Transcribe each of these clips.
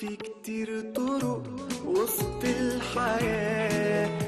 في كتير طرق وسط الحياه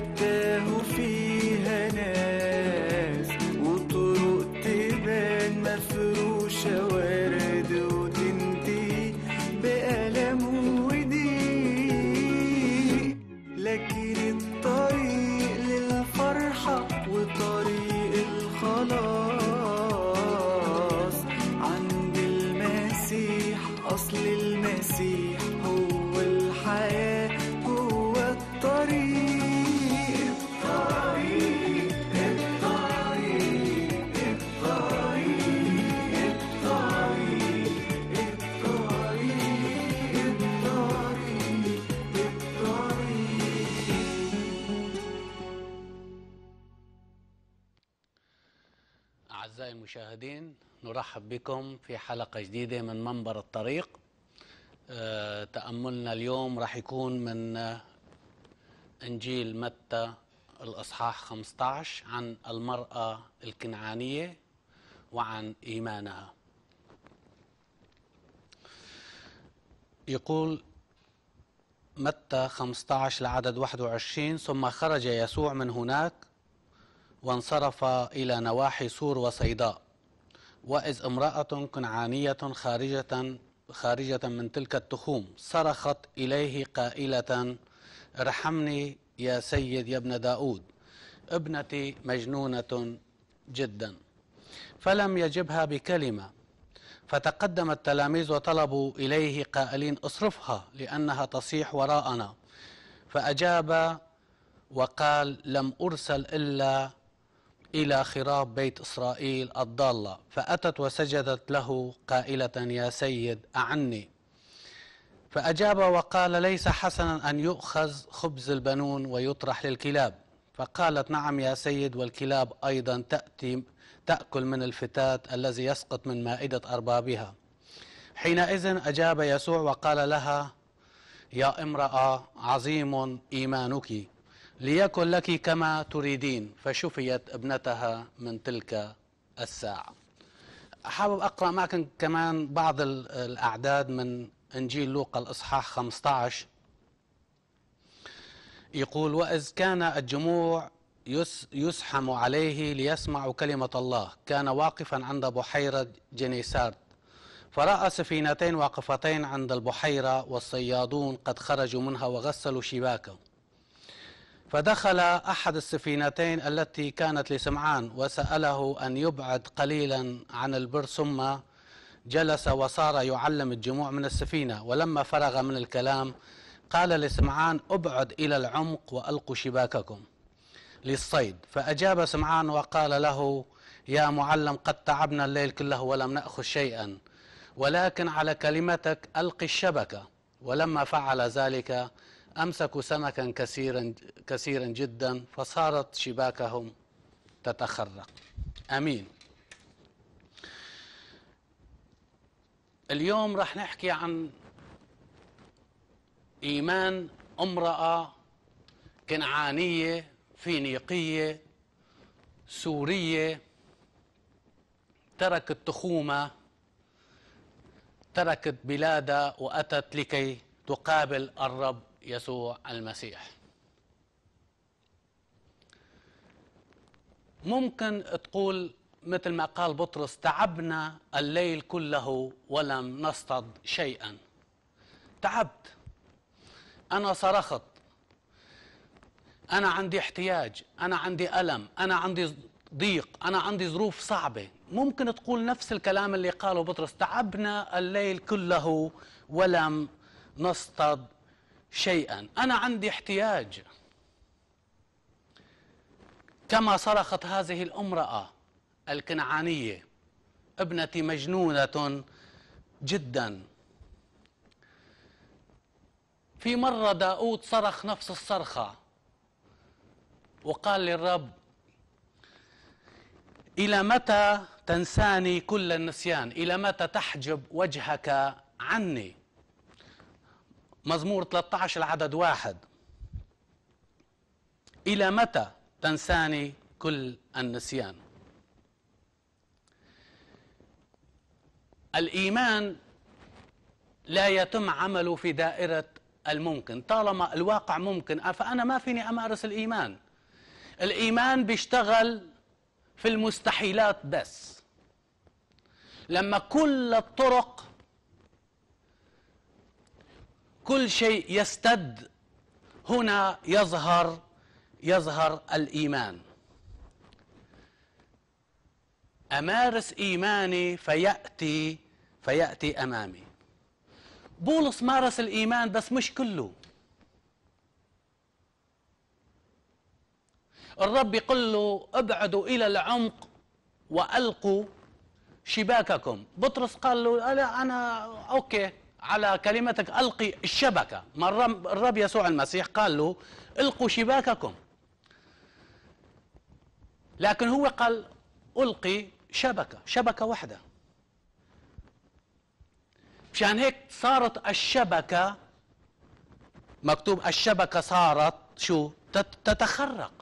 أعزائي المشاهدين نرحب بكم في حلقة جديدة من منبر الطريق آه، تأملنا اليوم راح يكون من آه، إنجيل متى الإصحاح 15 عن المرأة الكنعانية وعن إيمانها يقول متى 15 لعدد 21 ثم خرج يسوع من هناك وانصرف إلى نواحي سور وصيداء وإذ امرأة كنعانية خارجة خارجة من تلك التخوم صرخت إليه قائلة ارحمني يا سيد يا ابن داود ابنتي مجنونة جدا فلم يجبها بكلمة فتقدم التلاميذ وطلبوا إليه قائلين اصرفها لأنها تصيح وراءنا فأجاب وقال لم أرسل إلا إلى خراب بيت إسرائيل الضالة فأتت وسجدت له قائلة يا سيد أعني فأجاب وقال ليس حسنا أن يؤخذ خبز البنون ويطرح للكلاب فقالت نعم يا سيد والكلاب أيضا تأتي تأكل من الفتات الذي يسقط من مائدة أربابها حينئذ أجاب يسوع وقال لها يا امرأة عظيم إيمانك ليكن لك كما تريدين فشفيت ابنتها من تلك الساعة حابب أقرأ معك كمان بعض الأعداد من إنجيل لوقا الإصحاح 15 يقول وإذ كان الجموع يسحم عليه ليسمعوا كلمة الله كان واقفا عند بحيرة جنيسارد فرأى سفينتين واقفتين عند البحيرة والصيادون قد خرجوا منها وغسلوا شباكهم فدخل أحد السفينتين التي كانت لسمعان وسأله أن يبعد قليلا عن البر ثم جلس وصار يعلم الجموع من السفينة ولما فرغ من الكلام قال لسمعان ابعد إلى العمق وألقوا شباككم للصيد فأجاب سمعان وقال له يا معلم قد تعبنا الليل كله ولم نأخذ شيئا ولكن على كلمتك ألقي الشبكة ولما فعل ذلك أمسكوا سمكا كثيرا كثيرا جدا فصارت شباكهم تتخرق أمين اليوم رح نحكي عن إيمان امرأة كنعانية فينيقية سورية تركت تخومة تركت بلادها وأتت لكي تقابل الرب يسوع المسيح ممكن تقول مثل ما قال بطرس تعبنا الليل كله ولم نصطد شيئا تعبت انا صرخت انا عندي احتياج انا عندي الم انا عندي ضيق انا عندي ظروف صعبه ممكن تقول نفس الكلام اللي قاله بطرس تعبنا الليل كله ولم نصطد شيئا أنا عندي احتياج كما صرخت هذه الامرأة الكنعانية ابنتي مجنونة جدا في مرة داود صرخ نفس الصرخة وقال للرب إلى متى تنساني كل النسيان إلى متى تحجب وجهك عني مزمور 13 العدد واحد إلى متى تنساني كل النسيان الإيمان لا يتم عمله في دائرة الممكن طالما الواقع ممكن فأنا ما فيني أمارس الإيمان الإيمان بيشتغل في المستحيلات بس لما كل الطرق كل شيء يستد هنا يظهر يظهر الإيمان أمارس إيماني فيأتي فيأتي أمامي بولس مارس الإيمان بس مش كله الرب يقول له ابعدوا إلى العمق وألقوا شباككم بطرس قال له لا أنا أوكي على كلمتك ألقي الشبكة ما الرب يسوع المسيح قال له ألقوا شباككم لكن هو قال ألقي شبكة شبكة واحدة مشان هيك صارت الشبكة مكتوب الشبكة صارت شو تتخرق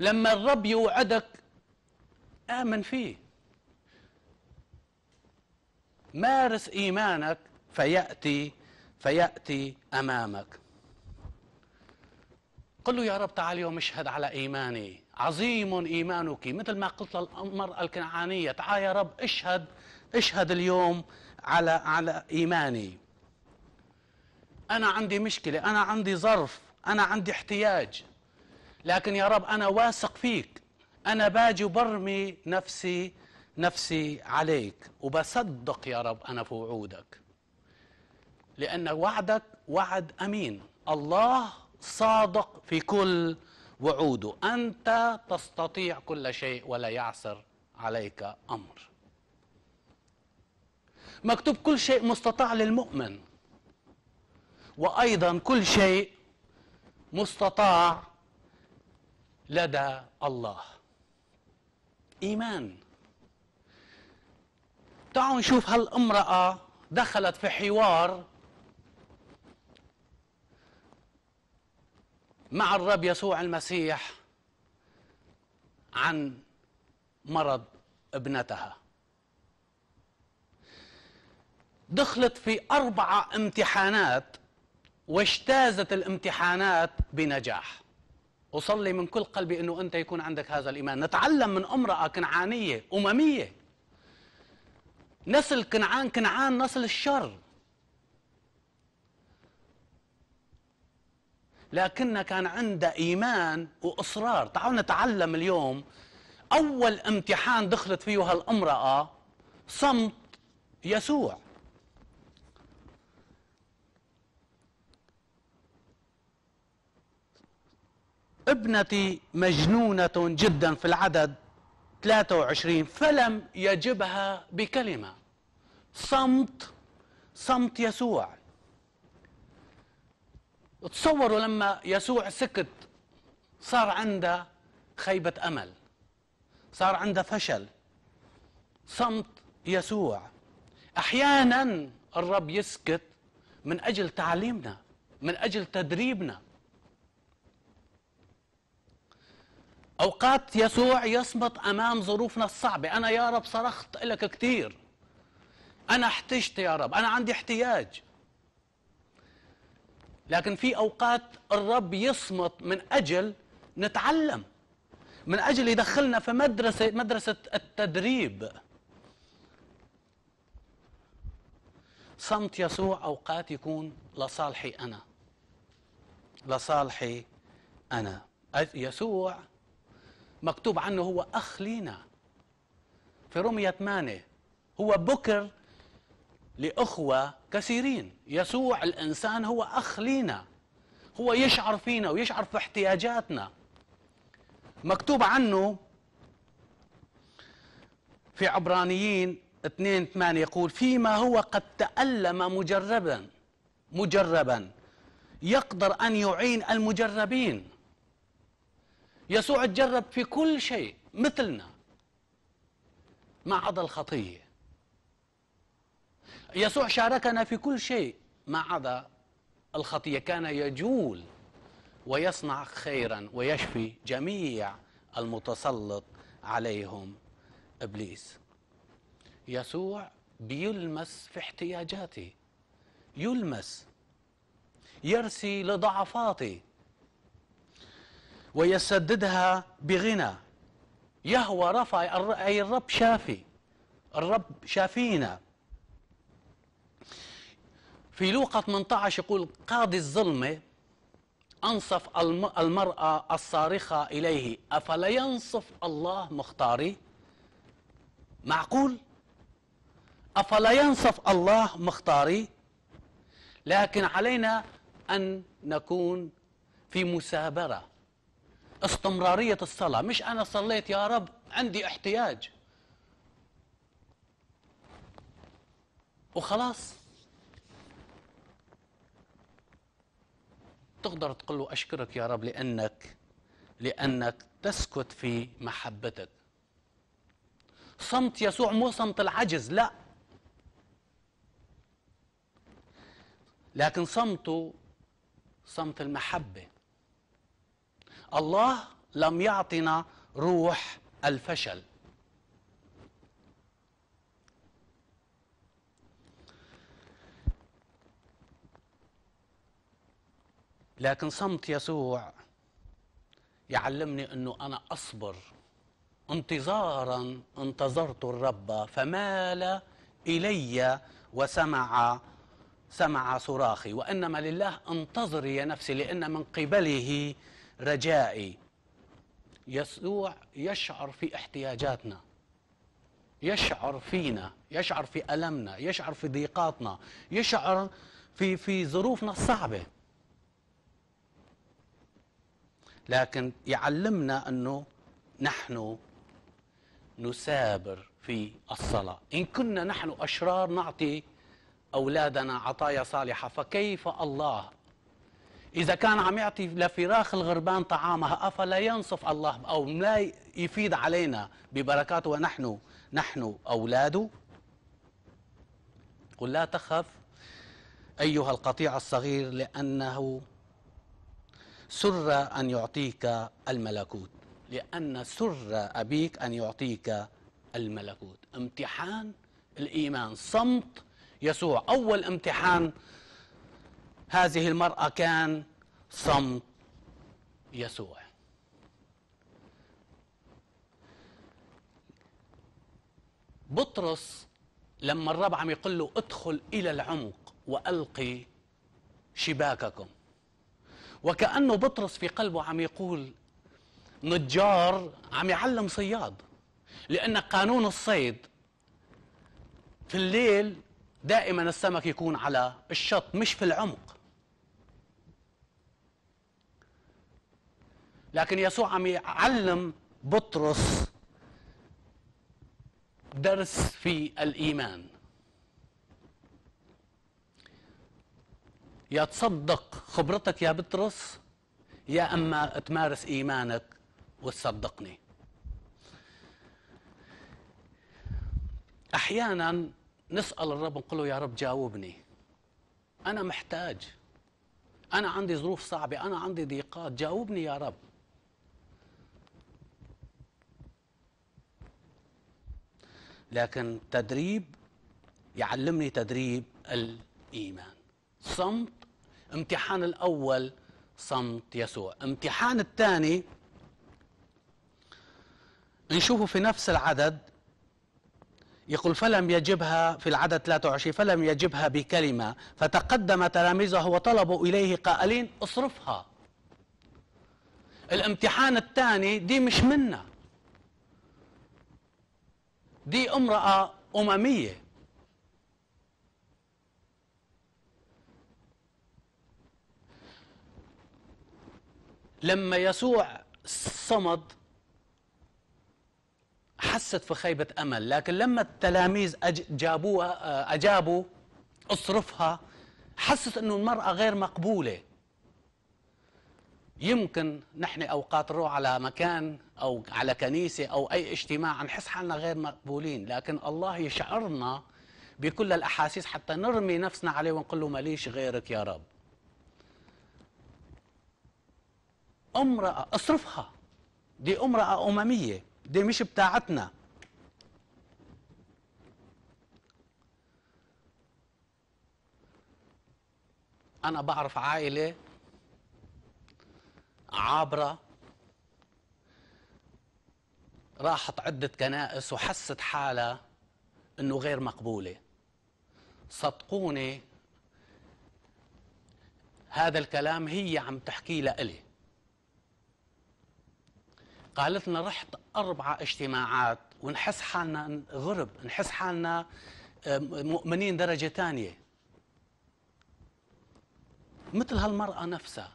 لما الرب يوعدك آمن فيه مارس إيمانك فيأتي فيأتي أمامك قل له يا رب تعال يوم اشهد على إيماني عظيم إيمانك مثل ما قلت للمرأة الكنعانية تعال يا رب اشهد اشهد اليوم على على إيماني أنا عندي مشكلة أنا عندي ظرف أنا عندي احتياج لكن يا رب أنا واثق فيك أنا باجي وبرمي نفسي نفسي عليك وبصدق يا رب أنا في وعودك لأن وعدك وعد أمين الله صادق في كل وعوده أنت تستطيع كل شيء ولا يعسر عليك أمر مكتوب كل شيء مستطاع للمؤمن وأيضا كل شيء مستطاع لدى الله إيمان تعالوا نشوف هالامرأة دخلت في حوار مع الرب يسوع المسيح عن مرض ابنتها دخلت في أربعة امتحانات واجتازت الامتحانات بنجاح أصلي من كل قلبي أنه أنت يكون عندك هذا الإيمان نتعلم من امرأة كنعانية أممية نسل كنعان كنعان نسل الشر لكن كان عنده إيمان وإصرار تعالوا نتعلم اليوم أول امتحان دخلت فيه هالامرأة صمت يسوع ابنتي مجنونة جدا في العدد 23 فلم يجبها بكلمة صمت صمت يسوع تصوروا لما يسوع سكت صار عنده خيبة أمل صار عنده فشل صمت يسوع أحيانا الرب يسكت من أجل تعليمنا من أجل تدريبنا أوقات يسوع يصمت أمام ظروفنا الصعبة أنا يا رب صرخت لك كثير أنا احتجت يا رب أنا عندي احتياج لكن في أوقات الرب يصمت من أجل نتعلم من أجل يدخلنا في مدرسة مدرسة التدريب صمت يسوع أوقات يكون لصالحي أنا لصالحي أنا يسوع مكتوب عنه هو أخ لينا في رمية 8 هو بكر لأخوة كثيرين يسوع الإنسان هو أخ لينا هو يشعر فينا ويشعر في احتياجاتنا مكتوب عنه في عبرانيين 2 8 يقول فيما هو قد تألم مجربا مجربا يقدر أن يعين المجربين يسوع تجرب في كل شيء مثلنا ما عدا الخطية يسوع شاركنا في كل شيء ما عدا الخطية كان يجول ويصنع خيرا ويشفي جميع المتسلط عليهم ابليس يسوع بيلمس في احتياجاتي يلمس يرسي لضعفاتي ويسددها بغنى يهوى رفع أي الرب شافي الرب شافينا في لوقا 18 يقول قاضي الظلمة أنصف المرأة الصارخة إليه أفلا ينصف الله مختاري معقول أفلا ينصف الله مختاري لكن علينا أن نكون في مسابرة استمرارية الصلاة مش أنا صليت يا رب عندي احتياج وخلاص تقدر تقول له أشكرك يا رب لأنك لأنك تسكت في محبتك صمت يسوع مو صمت العجز لا لكن صمته صمت المحبة الله لم يعطنا روح الفشل لكن صمت يسوع يعلمني انه انا اصبر انتظارا انتظرت الرب فمال الي وسمع سمع صراخي وانما لله انتظري يا نفسي لان من قبله رجائي يسوع يشعر في احتياجاتنا يشعر فينا يشعر في ألمنا يشعر في ضيقاتنا يشعر في في ظروفنا الصعبة لكن يعلمنا أنه نحن نسابر في الصلاة إن كنا نحن أشرار نعطي أولادنا عطايا صالحة فكيف الله إذا كان عم يعطي لفراخ الغربان طعامها أفلا ينصف الله أو لا يفيد علينا ببركاته ونحن نحن أولاده قل لا تخف أيها القطيع الصغير لأنه سر أن يعطيك الملكوت لأن سر أبيك أن يعطيك الملكوت امتحان الإيمان صمت يسوع أول امتحان هذه المرأة كان صمت يسوع بطرس لما الرب عم يقول له ادخل إلى العمق وألقي شباككم وكأنه بطرس في قلبه عم يقول نجار عم يعلم صياد لأن قانون الصيد في الليل دائما السمك يكون على الشط مش في العمق لكن يسوع عم يعلم بطرس درس في الايمان يا تصدق خبرتك يا بطرس يا اما تمارس ايمانك وتصدقني احيانا نسال الرب نقول له يا رب جاوبني انا محتاج انا عندي ظروف صعبه انا عندي ضيقات جاوبني يا رب لكن تدريب يعلمني تدريب الإيمان صمت امتحان الأول صمت يسوع امتحان الثاني نشوفه في نفس العدد يقول فلم يجبها في العدد 23 فلم يجبها بكلمة فتقدم تلاميذه وطلبوا إليه قائلين اصرفها الامتحان الثاني دي مش منا دي امرأة أممية لما يسوع صمد حست في خيبة أمل لكن لما التلاميذ أجابوها آه، أجابوا اصرفها حست أنه المرأة غير مقبولة يمكن نحن أوقات نروح على مكان أو على كنيسة أو أي اجتماع نحس حالنا غير مقبولين لكن الله يشعرنا بكل الأحاسيس حتى نرمي نفسنا عليه ونقول له ماليش غيرك يا رب امرأة اصرفها دي امرأة أممية دي مش بتاعتنا أنا بعرف عائلة عابرة راحت عدة كنائس وحست حالها أنه غير مقبولة صدقوني هذا الكلام هي عم تحكي لإلي قالت لنا رحت أربعة اجتماعات ونحس حالنا غرب نحس حالنا آه، مؤمنين درجة ثانية مثل هالمرأة نفسها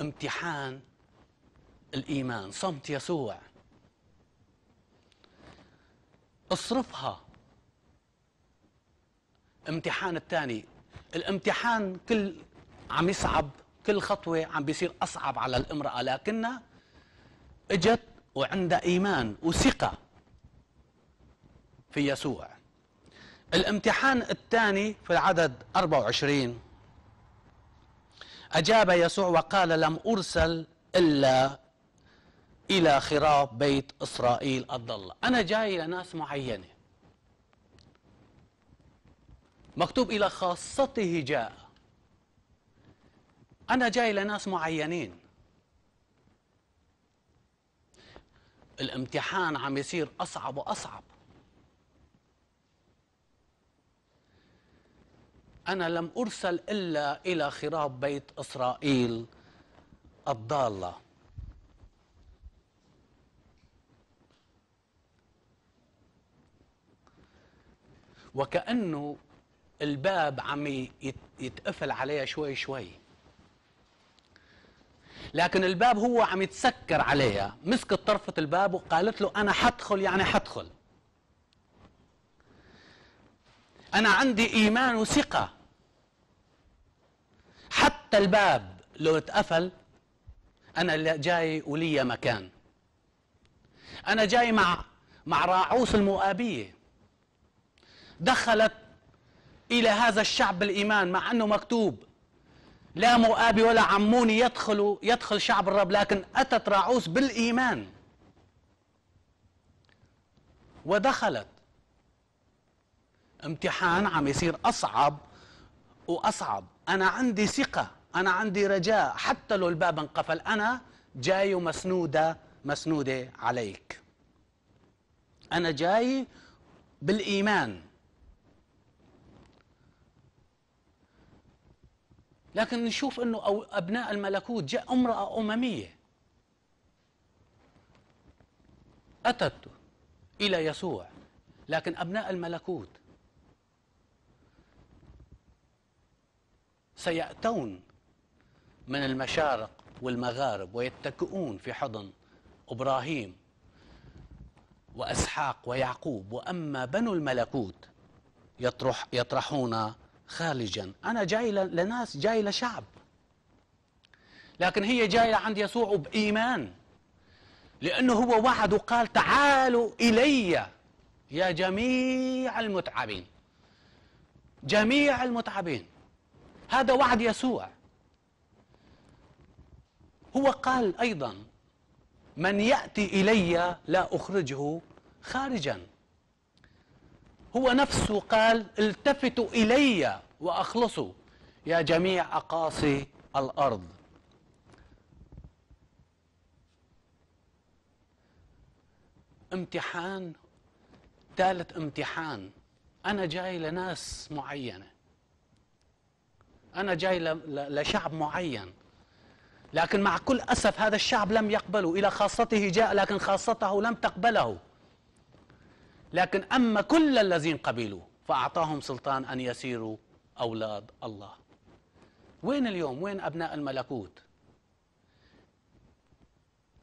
امتحان الإيمان صمت يسوع اصرفها امتحان الثاني الامتحان كل عم يصعب كل خطوة عم بيصير أصعب على الامرأة لكنها اجت وعندها إيمان وثقة في يسوع الامتحان الثاني في العدد 24 أجاب يسوع وقال لم أرسل إلا إلى خراب بيت إسرائيل الضالة أنا جاي لناس معينة مكتوب إلى خاصته جاء أنا جاي لناس معينين الامتحان عم يصير أصعب وأصعب أنا لم أرسل إلا إلى خراب بيت إسرائيل الضالة وكأنه الباب عم يتقفل عليها شوي شوي لكن الباب هو عم يتسكر عليها مسكت طرفة الباب وقالت له أنا حدخل يعني حدخل أنا عندي إيمان وثقة حتى الباب لو اتقفل أنا جاي ولي مكان أنا جاي مع مع راعوس المؤابية دخلت إلى هذا الشعب الإيمان مع أنه مكتوب لا مؤابي ولا عموني يدخل يدخل شعب الرب لكن أتت راعوس بالإيمان ودخلت امتحان عم يصير أصعب وأصعب أنا عندي ثقة أنا عندي رجاء حتى لو الباب انقفل أنا جاي ومسنودة مسنودة عليك أنا جاي بالإيمان لكن نشوف أنه أو أبناء الملكوت جاء امرأة أممية أتت إلى يسوع لكن أبناء الملكوت سيأتون من المشارق والمغارب ويتكئون في حضن إبراهيم وإسحاق ويعقوب وأما بنو الملكوت يطرح يطرحون خارجا أنا جاي لناس جاي لشعب لكن هي جاية عند يسوع بإيمان لأنه هو وعد وقال تعالوا إلي يا جميع المتعبين جميع المتعبين هذا وعد يسوع هو قال أيضا من يأتي إلي لا أخرجه خارجا هو نفسه قال التفتوا إلي وأخلصوا يا جميع أقاصي الأرض امتحان ثالث امتحان أنا جاي لناس معينة أنا جاي لشعب معين لكن مع كل أسف هذا الشعب لم يقبله إلى خاصته جاء لكن خاصته لم تقبله لكن أما كل الذين قبلوا فأعطاهم سلطان أن يسيروا أولاد الله وين اليوم وين أبناء الملكوت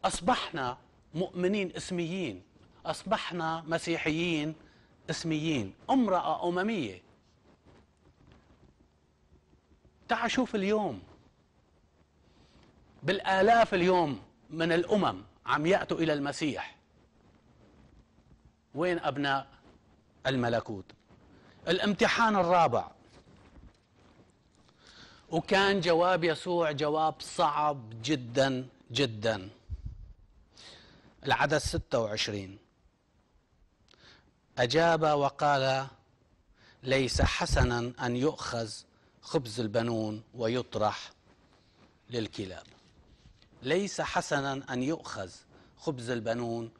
أصبحنا مؤمنين اسميين أصبحنا مسيحيين اسميين امرأة أممية تعال شوف اليوم بالآلاف اليوم من الأمم عم يأتوا إلى المسيح وين أبناء الملكوت الامتحان الرابع وكان جواب يسوع جواب صعب جدا جدا العدد 26 أجاب وقال ليس حسنا أن يؤخذ خبز البنون ويطرح للكلاب ليس حسنا أن يؤخذ خبز البنون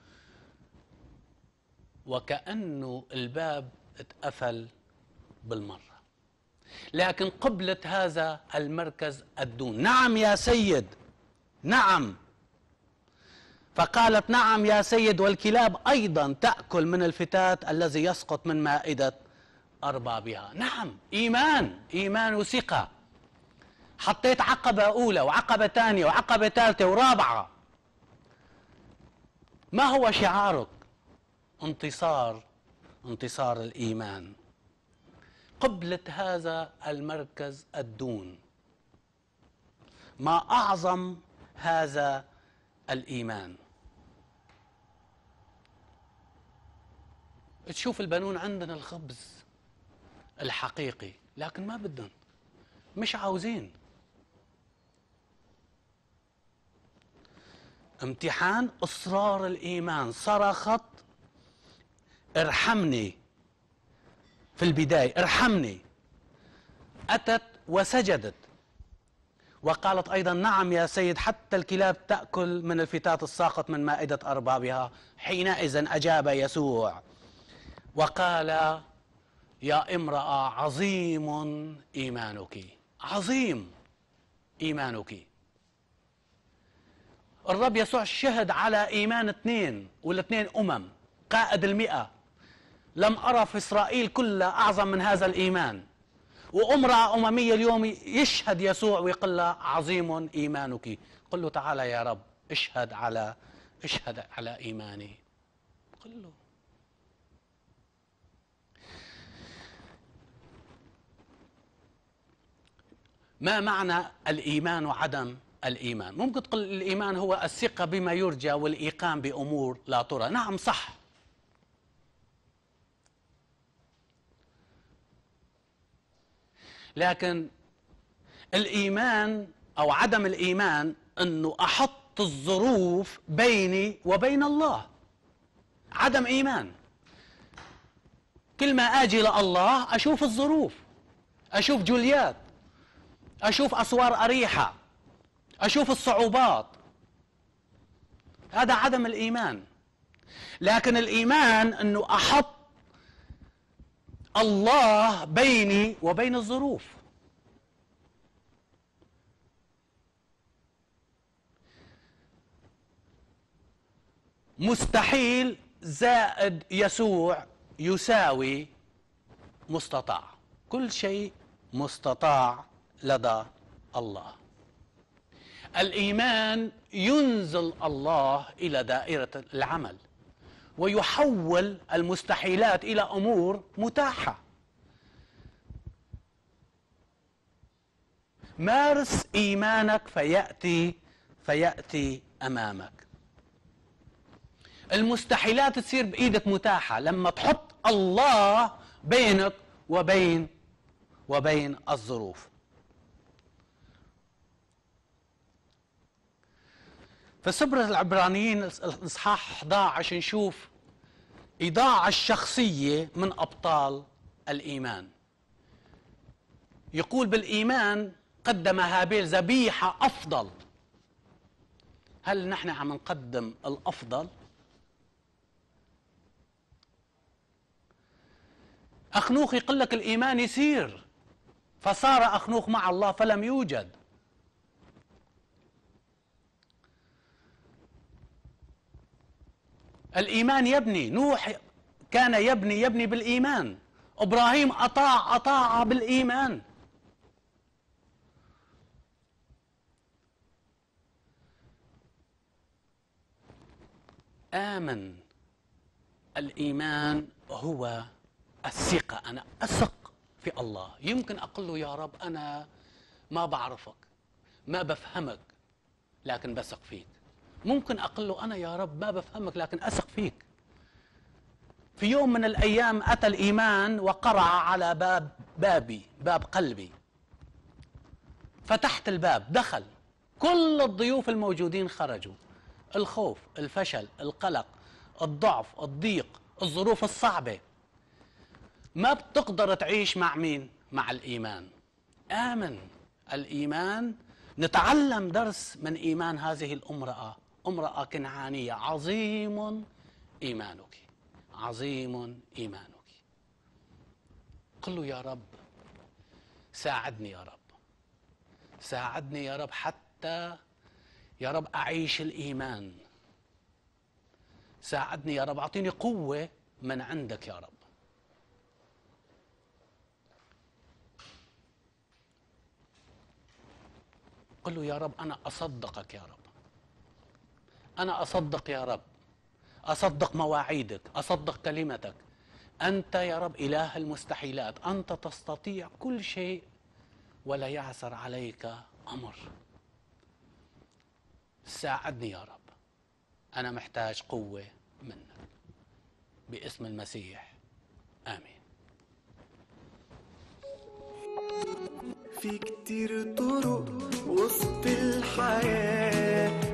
وكأنه الباب اتقفل بالمرة لكن قبلت هذا المركز الدون نعم يا سيد نعم فقالت نعم يا سيد والكلاب أيضا تأكل من الفتات الذي يسقط من مائدة أربابها نعم إيمان إيمان وثقة حطيت عقبة أولى وعقبة ثانية وعقبة ثالثة ورابعة ما هو شعارك انتصار انتصار الإيمان قبلة هذا المركز الدون ما أعظم هذا الإيمان تشوف البنون عندنا الخبز الحقيقي لكن ما بدهم مش عاوزين امتحان اصرار الايمان صرخت ارحمني في البدايه ارحمني اتت وسجدت وقالت ايضا نعم يا سيد حتى الكلاب تاكل من الفتات الساقط من مائده اربابها حينئذ اجاب يسوع وقال يا امرأة عظيم إيمانك عظيم إيمانك الرب يسوع شهد على إيمان اثنين والاثنين أمم قائد المئة لم أرى في إسرائيل كلها أعظم من هذا الإيمان وامرأة أممية اليوم يشهد يسوع ويقول لها عظيم إيمانك قل له تعالى يا رب اشهد على اشهد على إيماني قل له ما معنى الإيمان وعدم الإيمان ممكن تقول الإيمان هو الثقة بما يرجى والإيقان بأمور لا ترى نعم صح لكن الإيمان أو عدم الإيمان أنه أحط الظروف بيني وبين الله عدم إيمان كل ما أجي لله أشوف الظروف أشوف جوليات أشوف أسوار أريحة أشوف الصعوبات هذا عدم الإيمان لكن الإيمان أنه أحط الله بيني وبين الظروف مستحيل زائد يسوع يساوي مستطاع كل شيء مستطاع لدى الله الإيمان ينزل الله إلى دائرة العمل ويحول المستحيلات إلى أمور متاحة مارس إيمانك فيأتي فيأتي أمامك المستحيلات تصير بإيدك متاحة لما تحط الله بينك وبين وبين الظروف فسبرة العبرانيين الإصحاح 11 نشوف إضاعة الشخصية من أبطال الإيمان يقول بالإيمان قدم هابيل ذبيحة أفضل هل نحن عم نقدم الأفضل؟ أخنوخ يقول لك الإيمان يسير فصار أخنوخ مع الله فلم يوجد الإيمان يبني نوح كان يبني يبني بالإيمان إبراهيم أطاع أطاع بالإيمان آمن الإيمان هو الثقة أنا أثق في الله يمكن أقول له يا رب أنا ما بعرفك ما بفهمك لكن بثق فيك ممكن أقول له أنا يا رب ما بفهمك لكن أثق فيك في يوم من الأيام أتى الإيمان وقرع على باب بابي باب قلبي فتحت الباب دخل كل الضيوف الموجودين خرجوا الخوف الفشل القلق الضعف الضيق الظروف الصعبة ما بتقدر تعيش مع مين مع الإيمان آمن الإيمان نتعلم درس من إيمان هذه الأمرأة امرأة كنعانية عظيم إيمانك عظيم إيمانك قل له يا رب ساعدني يا رب ساعدني يا رب حتى يا رب أعيش الإيمان ساعدني يا رب أعطيني قوة من عندك يا رب قل له يا رب أنا أصدقك يا رب أنا أصدق يا رب أصدق مواعيدك أصدق كلمتك أنت يا رب إله المستحيلات أنت تستطيع كل شيء ولا يعسر عليك أمر ساعدني يا رب أنا محتاج قوة منك باسم المسيح آمين في كتير طرق وسط الحياه